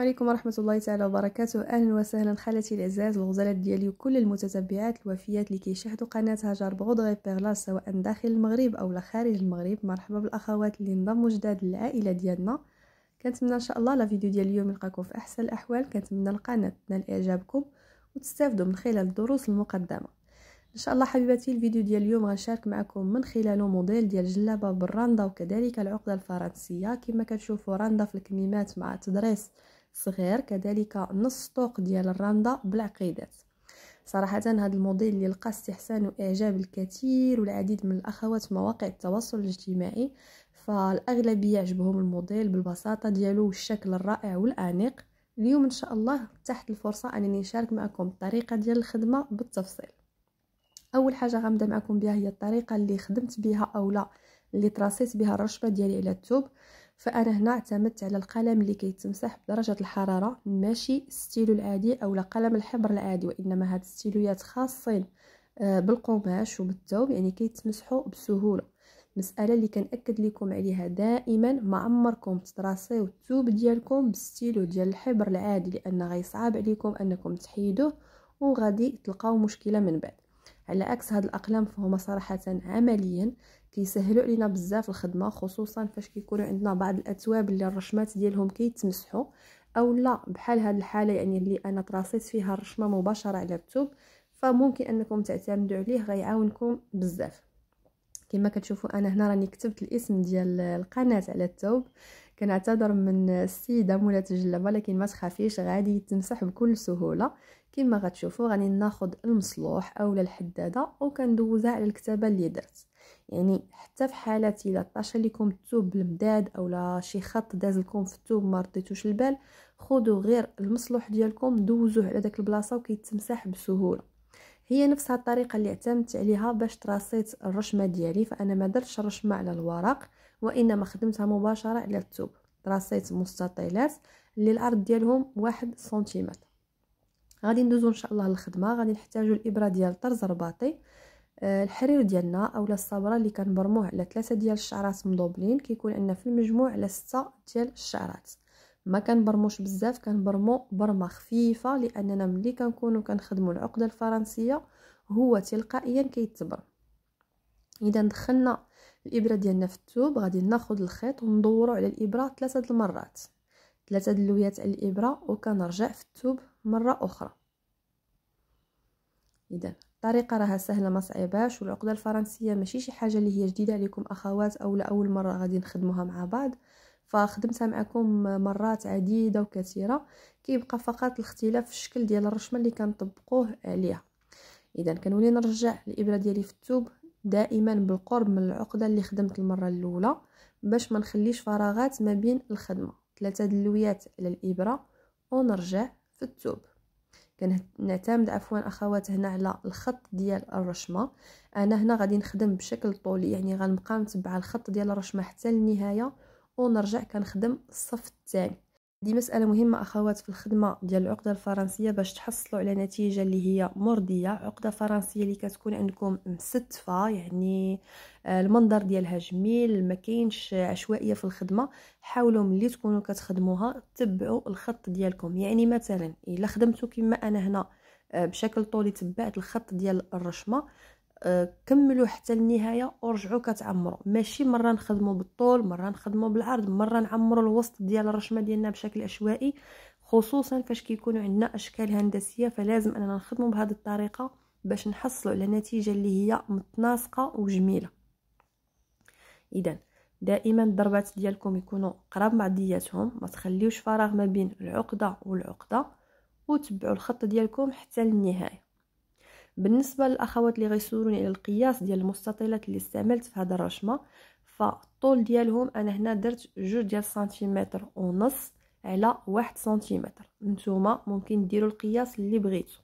عليكم ورحمة الله تعالى وبركاته أهلا وسهلا خالتي العزاز الغزالات ديالي وكل المتتبعات الوفيات اللي كيشاهدوا قناة هاجر بغض غير سواء داخل المغرب أو خارج المغرب مرحبا بالأخوات اللي انضموا جداد للعائلة ديالنا كنتمنى إن شاء الله لفيديو ديال اليوم يلقاكم في أحسن الأحوال كنتمنى القناة تنال إعجابكم وتستافدوا من خلال الدروس المقدمة ان شاء الله حبيباتي الفيديو ديال اليوم غنشارك معكم من خلاله موديل ديال جلابه بالراندا وكذلك العقده الفرنسيه كما كتشوفوا راندا في الكميمات مع تدريس صغير كذلك نص طوق ديال الرنده بالعقيدات صراحة هذا الموديل اللي لقى استحسان وإعجاب الكثير والعديد من الأخوات في مواقع التواصل الاجتماعي فالأغلبية عجبهم الموديل بالبساطة ديالو والشكل الرائع والأنيق اليوم إن شاء الله تحت الفرصة أنني نشارك معكم الطريقة ديال الخدمة بالتفصيل أول حاجة غنبدا معكم بها هي الطريقة اللي خدمت بها أو لا اللي تراسيت بها الرشبة ديالي على الثوب فانا هنا اعتمدت على القلم اللي كيتمسح بدرجه الحراره ماشي ستيلو العادي او قلم الحبر العادي وانما هاد الستيلويات خاصين آه، بالقماش وبالثوب يعني كيتمسحوا بسهوله المساله اللي كنأكد لكم عليها دائما ما عمركم تتراسيو الثوب ديالكم بالستيلو ديال الحبر العادي لان غيصعب عليكم انكم تحيدوه وغادي تلقاو مشكله من بعد على عكس هاد الاقلام فهما صراحه عمليا كيسهلوا علينا بزاف الخدمه خصوصا فاش كيكونوا عندنا بعض الاتواب اللي الرشمات ديالهم كيتمسحوا او لا بحال هاد الحاله يعني اللي انا تراصيت فيها الرشمه مباشره على التوب فممكن انكم تعتمدوا عليه غيعاونكم بزاف كما كتشوفوا انا هنا راني كتبت الاسم ديال القناه على التوب كنعتذر من السيده مولات تجلبه لكن ما تخافيش غادي يتمسح بكل سهوله كما غتشوفوا غادي ناخذ المصلوح اولا الحداده وكندوزها على الكتابه اللي درت يعني حتى في حالات الا طاش لكم الثوب بالمداد اولا شي خط داز لكم في الثوب ما رديتوش البال خذوا غير المصلوح ديالكم دوزوه على داك البلاصه وكيتمسح بسهوله هي نفسها الطريقه اللي اعتمدت عليها باش تراصيت الرشمه ديالي فانا ما درتش الرشمه على الورق وانما خدمتها مباشره على الثوب رصيت مستطيلات اللي العرض ديالهم واحد سنتيمتر غادي ندوزو ان شاء الله للخدمه غادي نحتاجو الابره ديال طرز رباطي آه، الحرير ديالنا اولا الصبره اللي كنبرموه على ثلاثه ديال الشعرات مضوبلين كيكون عندنا في المجموع على سته ديال الشعرات ما كنبرموش بزاف كنبرمو برمه خفيفه لاننا ملي كنكونو كنخدمو العقده الفرنسيه هو تلقائيا كيتبرم اذا دخلنا الابره ديالنا في الثوب غادي ناخذ الخيط وندورو على الابره ثلاثه المرات ثلاثه دلويات على الابره وكنرجع في الثوب مره اخرى اذا الطريقه راها سهله ما صعيباش والعقده الفرنسيه ماشي شي حاجه اللي هي جديده عليكم اخوات او لاول مره غادي نخدموها مع بعض فخدمتها معكم مرات عديده وكثيره كيبقى فقط الاختلاف في الشكل ديال الرشمه اللي كنطبقوه عليها اذا كنولي نرجع الابره ديالي في الثوب دائما بالقرب من العقده اللي خدمت المره الاولى باش ما نخليش فراغات ما بين الخدمه ثلاثه دلويات على الابره ونرجع في الثوب كنعتمد عفوا اخوات هنا على الخط ديال الرشمه انا هنا غادي نخدم بشكل طولي يعني غنبقى نتبع الخط ديال الرشمه حتى النهايه ونرجع كنخدم الصف الثاني دي مسألة مهمة أخوات في الخدمة ديال العقدة الفرنسية باش تحصلوا على نتيجة اللي هي مرضية عقدة فرنسية اللي كتكون عندكم مستفة يعني آه، المنظر ديالها جميل ما كاينش عشوائية في الخدمة حاولوا ملي تكونوا كتخدموها تبعوا الخط ديالكم يعني مثلا إلا خدمتوا كما أنا هنا آه، بشكل طولي تبعت الخط ديال الرشمة كملوا حتى النهايه ورجعوا كتعمروا ماشي مره نخدموا بالطول مره نخدموا بالعرض مره نعمروا الوسط ديال الرشمه ديالنا بشكل عشوائي خصوصا فاش كيكونوا عندنا اشكال هندسيه فلازم اننا نخدموا بهذه الطريقه باش نحصلوا على نتيجه اللي هي متناسقه وجميله اذا دائما الضربات ديالكم يكونوا قراب مع بعضياتهم ما تخليوش فراغ ما بين العقده والعقده وتبعوا الخط ديالكم حتى للنهايه بالنسبه للاخوات اللي غيسولوني على القياس ديال المستطيلات اللي استعملت في هذا الرشمه فالطول ديالهم انا هنا درت جوج ديال سنتيمتر ونص على واحد سنتيمتر نتوما ممكن ديروا القياس اللي بغيتو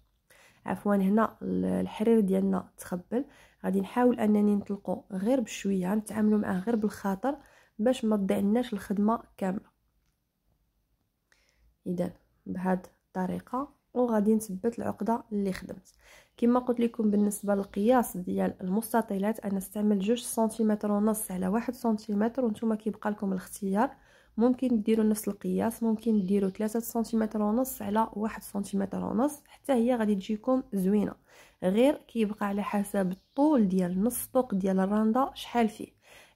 عفوا هنا الحرير ديالنا تخبل غادي نحاول انني نطلقو غير بشويه نتعاملوا معاه غير بالخاطر باش ما تضيعناش الخدمه كامله اذا بهاد الطريقه وغادي نثبت العقده اللي خدمت كما قلت لكم بالنسبه للقياس ديال المستطيلات انا استعمل جوج سنتيمتر ونص على واحد سنتيمتر وانتم كيبقى لكم الاختيار ممكن ديروا نفس القياس ممكن ديروا ثلاثة سنتيمتر ونص على واحد سنتيمتر ونص حتى هي غادي تجيكم زوينه غير كيبقى على حسب الطول ديال نص طوق ديال الرنده شحال فيه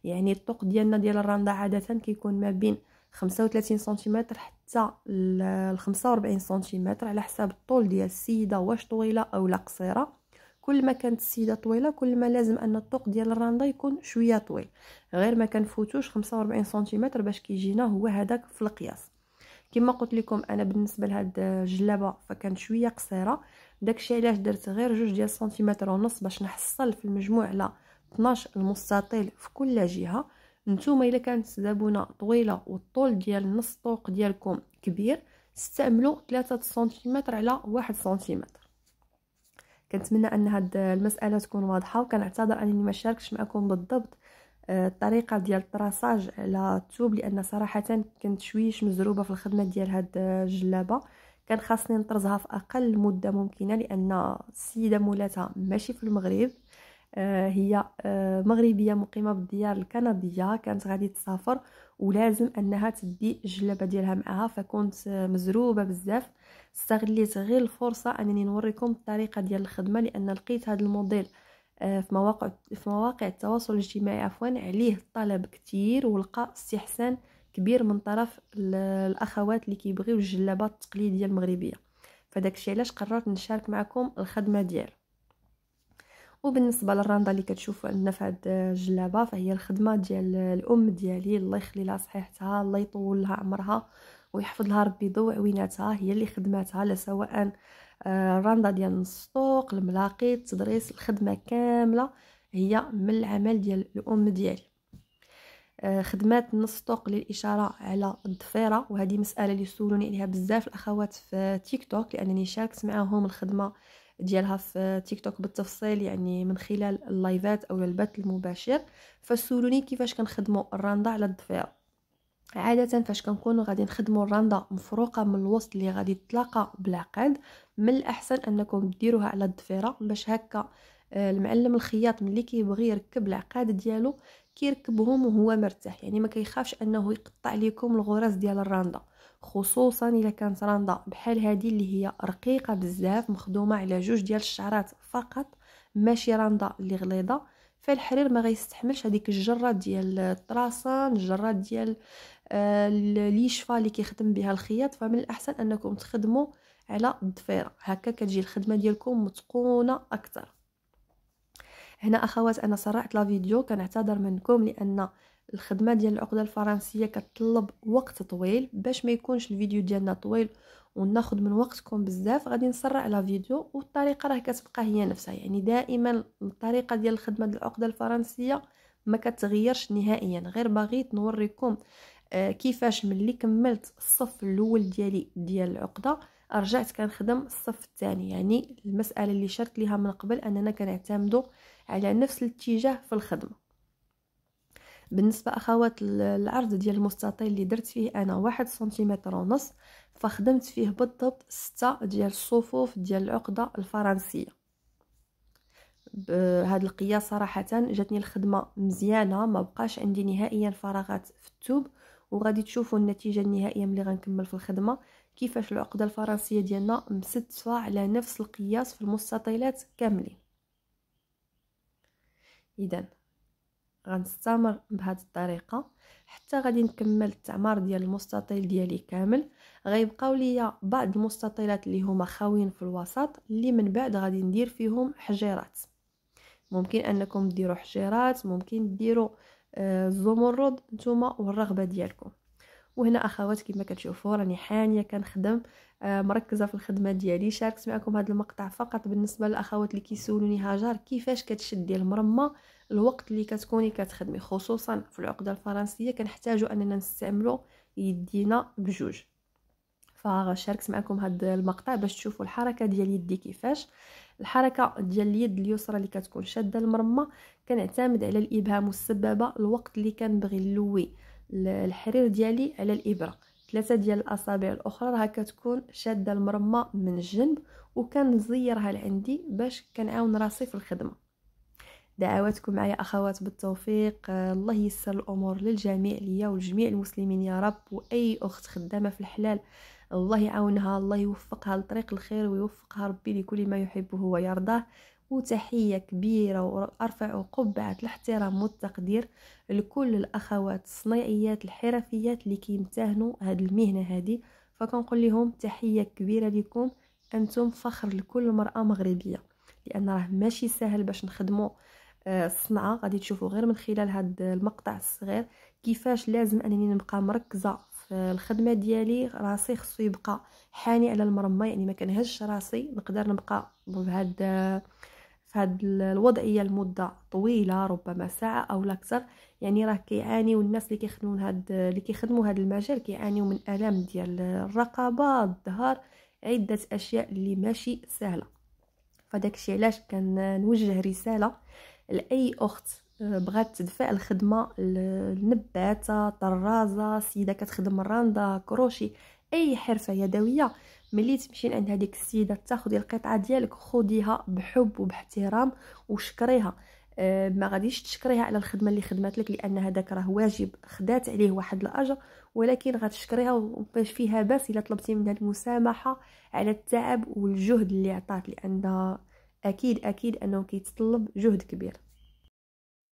يعني الطوق ديالنا ديال الرنده عاده كيكون ما بين وثلاثين سنتيمتر حتى حتى ل 45 سنتيمتر على حساب الطول ديال السيده واش طويله او لا قصيره كل ما كانت السيده طويله كل ما لازم ان الطوق ديال الراندا يكون شويه طويل غير ما كنفوتوش 45 سنتيمتر باش كيجينا هو هذاك في القياس كما قلت لكم انا بالنسبه لهاد الجلابه فكانت شويه قصيره داكشي علاش درت غير جوج ديال سنتيمتر ونص باش نحصل في المجموع على 12 المستطيل في كل جهه نتوما الا كانت الزبونه طويله والطول ديال نص طوق ديالكم كبير استعملوا 3 سنتيمتر على 1 سنتيمتر كنتمنى ان هاد المساله تكون واضحه وكنعتذر انني ما شاركتش معكم بالضبط آه، الطريقه ديال الطراساج على الثوب لان صراحه كنت شويش مزروبه في الخدمه ديال هاد الجلابه كان خاصني نطرزها في اقل مده ممكنه لان السيده مولاتها ماشي في المغرب آه، هي آه، مغربيه مقيمه بالديار الكنديه كانت غادي تسافر ولازم انها تدي الجلابه ديالها معها فكنت آه، مزروبه بزاف استغليت غير الفرصه انني نوريكم الطريقه ديال الخدمه لان لقيت هذا الموديل في مواقع في مواقع التواصل الاجتماعي عفوا عليه طلب كتير ولقى استحسان كبير من طرف الاخوات اللي كيبغيو الجلابات التقليديه المغربيه فداكشي علاش قررت نشارك معكم الخدمه ديالي وبالنسبه للرنده اللي كتشوفوا عندنا في هاد الجلابه فهي الخدمه ديال الام ديالي الله يخلي لها صحيحتها الله يطول لها عمرها ويحفظ لها ربي ضوء عويناتها هي اللي خدماتها لا سواء آه، الرنده ديال السوق الملاقي التدريس الخدمه كامله هي من العمل ديال الام ديالي آه، خدمات نسطق للاشاره على الضفيره وهذه مساله اللي سولوني عليها بزاف الاخوات في تيك توك لانني شاركت معاهم الخدمه ديالها في تيك توك بالتفصيل يعني من خلال اللايفات او البث المباشر فسولوني كيفاش كنخدموا الراندا على الضفيره عادة فاش كنكونوا غادي نخدموا الراندا مفروقه من الوسط اللي غادي تلاقى بالعقد من الاحسن انكم ديروها على الضفيره باش هكا آه، المعلم الخياط ملي كيبغي يركب العقاد ديالو كيركبهم وهو مرتاح يعني ما كيخافش انه يقطع لكم الغرز ديال الراندا خصوصا الا كانت راندا بحال هذه اللي هي رقيقه بزاف مخدومه على جوج ديال الشعرات فقط ماشي راندا اللي غليظه فالحرير ما غيستحملش هذيك الجرات ديال الطراسان الجرات ديال آه لي اللي كيخدم بها الخياط فمن الاحسن انكم تخدموا على الضفيره هكا كتجي الخدمه ديالكم متقونه اكثر هنا اخوات انا سرعت لا فيديو كنعتذر منكم لان الخدمه ديال العقده الفرنسيه كتطلب وقت طويل باش ما يكونش الفيديو ديالنا طويل وناخذ من وقتكم بزاف غادي نسرع على فيديو والطريقه راه كتبقى هي نفسها يعني دائما الطريقه ديال الخدمه ديال العقده الفرنسيه ما كتغيرش نهائيا غير بغيت نوريكم آه كيفاش ملي كملت الصف الاول ديالي ديال العقده رجعت كنخدم الصف الثاني يعني المساله اللي شرت ليها من قبل اننا كنعتمدوا على نفس الاتجاه في الخدمه بالنسبه اخوات العرض ديال المستطيل اللي درت فيه انا واحد سنتيمتر ونص فخدمت فيه بالضبط ستة ديال الصفوف ديال العقده الفرنسيه بهذا القياس صراحه جاتني الخدمه مزيانه ما بقاش عندي نهائيا فراغات في التوب وغادي تشوفوا النتيجه النهائيه ملي غنكمل في الخدمه كيفاش العقده الفرنسيه ديالنا مسدفه على نفس القياس في المستطيلات كاملين اذا غنستمر بهذه الطريقه حتى غادي نكمل التعمار ديال المستطيل ديالي كامل غيبقاو ليا بعض المستطيلات اللي هما خاويين في الوسط اللي من بعد غادي ندير فيهم حجيرات ممكن انكم ديروا حجيرات ممكن ديروا الزمرد آه، نتوما والرغبه ديالكم وهنا اخوات كما كتشوفوا راني حانيه كنخدم آه، مركزه في الخدمه ديالي شاركت معكم هذا المقطع فقط بالنسبه للاخوات اللي كيسولوني هاجر كيفاش كتشدي المرمه الوقت اللي كتكوني كتخدمي خصوصا في العقده الفرنسيه كنحتاجو اننا نستعملو يدينا بجوج فشاركت معكم هذا المقطع باش تشوفوا الحركه ديال يدي كيفاش الحركه ديال اليد اليسرى اللي كتكون شاده المرمى كنعتمد على الابهام والسبابه الوقت اللي كنبغي نلوي الحرير ديالي على الابره ثلاثه ديال الاصابع الاخرى راه كتكون شاده المرمى من الجنب وكنزيرها لعندي باش كنعاون راسي في الخدمه دعواتكم معايا اخوات بالتوفيق آه، الله ييسر الامور للجميع ليا ولجميع المسلمين يا رب واي اخت خدامه في الحلال الله يعاونها الله يوفقها لطريق الخير ويوفقها ربي لكل ما يحبه ويرضاه وتحيه كبيره وارفع قبعه الاحترام والتقدير لكل الاخوات الصنايعيات الحرفيات اللي كيمتهنوا هاد المهنه هذه فكنقول لهم تحيه كبيره لكم انتم فخر لكل امراه مغربيه لان راه ماشي سهل باش نخدموا آه، الصنعه غادي تشوفوا غير من خلال هذا المقطع الصغير كيفاش لازم انني نبقى مركزه في الخدمه ديالي راسي خصو يبقى حاني على المرمى يعني ما كنهش راسي نقدر نبقى بهذا في هاد الوضعيه لمده طويله ربما ساعه او اكثر يعني راه كيعانيو الناس اللي كيخدموا هاد اللي كيخدموا هاد المجال كيعانيو من الام ديال الرقبه الظهر عده اشياء اللي ماشي سهله فداكشي علاش كنوجه رساله لاي اخت آه، بغات تدفع الخدمه النباته طرازه سيده كتخدم راندا كروشي اي حرفه يدويه ملي تمشي عند هذيك السيده تاخدي القطعه ديالك خديها بحب وباحترام وشكريها آه، ما غاديش تشكريها على الخدمه اللي خدمت لك لان هذاك راه واجب خدات عليه واحد الاجر ولكن غتشكريها وماش فيها باس الا طلبتي منها المسامحه على التعب والجهد اللي عطات لان اكيد اكيد انه كيتطلب جهد كبير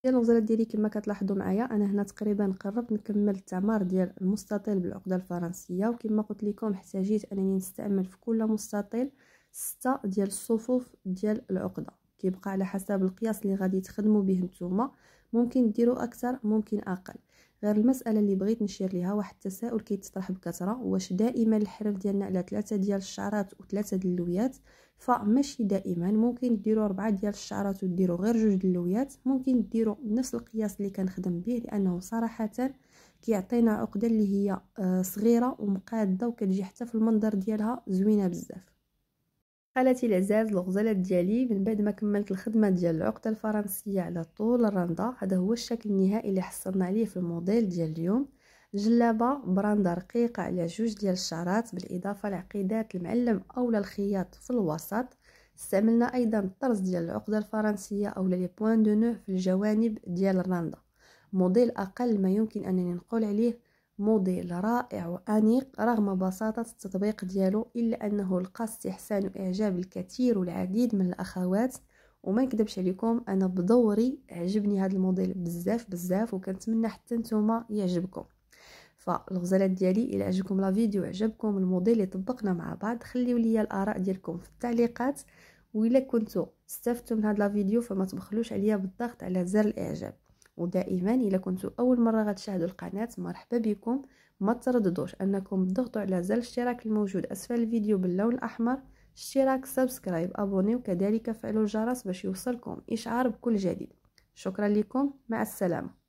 ديال الغزاله ديالي كما كتلاحظوا معايا انا هنا تقريبا قربت نكمل التمار ديال المستطيل بالعقده الفرنسيه وكما قلت لكم احتاجيت انني نستعمل في كل مستطيل ستة ديال الصفوف ديال العقده كيبقى على حسب القياس اللي غادي تخدموا به نتوما ممكن ديروا اكثر ممكن اقل غير المساله اللي بغيت نشير ليها واحد التساؤل كيتطرح بكثره واش دائما الحرف ديالنا على ثلاثه ديال الشعرات وثلاثه ديال اللويات فماشي دائما ممكن ديروا ربعة ديال الشعرات وديروا غير جوج اللويات ممكن ديروا نفس القياس اللي كنخدم به لانه صراحه كيعطينا عقده اللي هي آه، صغيره ومقاده وكتجي حتى في المنظر ديالها زوينه بزاف خالاتي العزاز الغزالات ديالي من بعد ما كملت الخدمه ديال العقده الفرنسيه على طول الرنده هذا هو الشكل النهائي اللي حصلنا عليه في الموديل ديال اليوم جلابه براندا رقيقه على جوج ديال الشعرات بالاضافه لعقيدات المعلم او الخياط في الوسط استعملنا ايضا الطرز ديال العقده الفرنسيه او لي بوين دو نو في الجوانب ديال الراندا موديل اقل ما يمكن انني نقول عليه موديل رائع وانيق رغم بساطه التطبيق ديالو الا انه لقى استحسان واعجاب الكثير والعديد من الاخوات وما نكذبش عليكم انا بدوري عجبني هذا الموديل بزاف بزاف وكنتمنى حتى نتوما يعجبكم فالغزالات ديالي الى عجبكم لا فيديو عجبكم الموديل اللي طبقنا مع بعض خليو لي الاراء ديالكم في التعليقات وإلا كنتو استفدتوا من هاد لا فيديو فما تبخلوش عليا بالضغط على زر الاعجاب ودائما الا كنتو اول مره غتشاهدوا القناه مرحبا بكم ما ترددوش انكم تضغطوا على زر الاشتراك الموجود اسفل الفيديو باللون الاحمر اشتراك سبسكرايب ابوني وكذلك فعلوا الجرس باش يوصلكم اشعار بكل جديد شكرا لكم مع السلامه